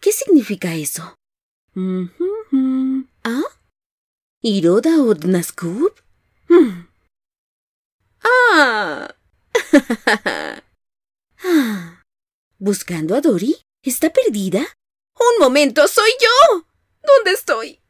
¿Qué significa eso? ¿Ah? ¿Iroda Odnaskub? ¡Ah! ¿Buscando a Dori? ¿Está perdida? ¡Un momento! ¡Soy yo! ¿Dónde estoy?